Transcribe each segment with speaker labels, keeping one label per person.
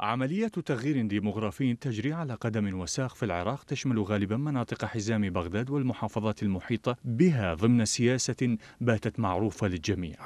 Speaker 1: عملية تغيير ديموغرافي تجري على قدم وساق في العراق تشمل غالبا مناطق حزام بغداد والمحافظات المحيطة بها ضمن سياسة باتت معروفة للجميع.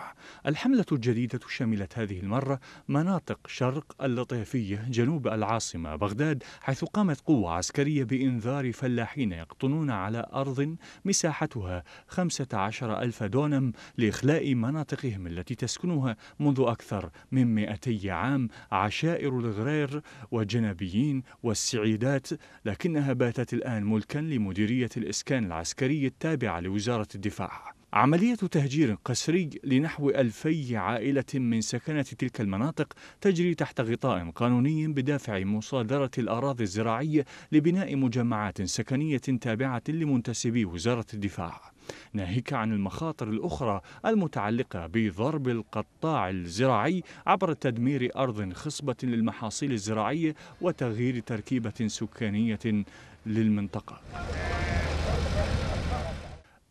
Speaker 1: الحملة الجديدة شملت هذه المرة مناطق شرق اللطيفية جنوب العاصمة بغداد حيث قامت قوة عسكرية بإنذار فلاحين يقطنون على أرض مساحتها 15 ألف دونم لإخلاء مناطقهم التي تسكنها منذ أكثر من 200 عام عشائر الغرب الأغرير والجنابيين والسعيدات لكنها باتت الآن ملكا لمديرية الإسكان العسكري التابعة لوزارة الدفاع عملية تهجير قسري لنحو ألفي عائلة من سكنة تلك المناطق تجري تحت غطاء قانوني بدافع مصادرة الأراضي الزراعية لبناء مجمعات سكنية تابعة لمنتسبي وزارة الدفاع ناهيك عن المخاطر الأخرى المتعلقة بضرب القطاع الزراعي عبر تدمير أرض خصبة للمحاصيل الزراعية وتغيير تركيبة سكانية للمنطقة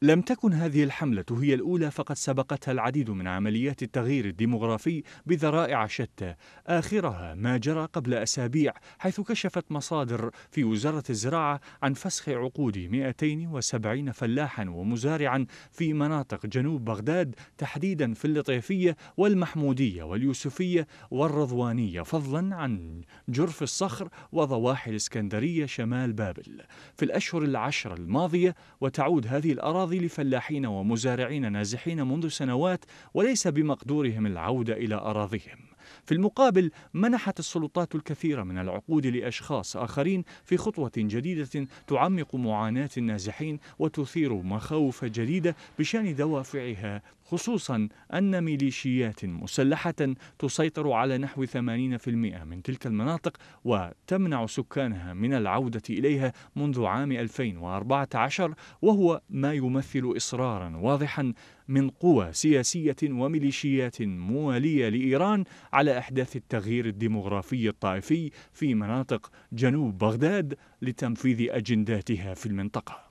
Speaker 1: لم تكن هذه الحملة هي الأولى فقد سبقتها العديد من عمليات التغيير الديمغرافي بذرائع شتى، آخرها ما جرى قبل أسابيع حيث كشفت مصادر في وزارة الزراعة عن فسخ عقود 270 فلاحا ومزارعا في مناطق جنوب بغداد تحديدا في اللطيفية والمحمودية واليوسفية والرضوانية فضلا عن جرف الصخر وضواحي الإسكندرية شمال بابل. في الأشهر العشر الماضية وتعود هذه الأراضي الماضي لفلاحين ومزارعين نازحين منذ سنوات وليس بمقدورهم العودة إلى أراضيهم في المقابل منحت السلطات الكثير من العقود لأشخاص آخرين في خطوة جديدة تعمق معاناة النازحين وتثير مخاوف جديدة بشأن دوافعها خصوصا أن ميليشيات مسلحة تسيطر على نحو 80% من تلك المناطق وتمنع سكانها من العودة إليها منذ عام 2014 وهو ما يمثل إصرارا واضحا من قوى سياسية وميليشيات موالية لإيران على أحداث التغيير الديمغرافي الطائفي في مناطق جنوب بغداد لتنفيذ أجنداتها في المنطقة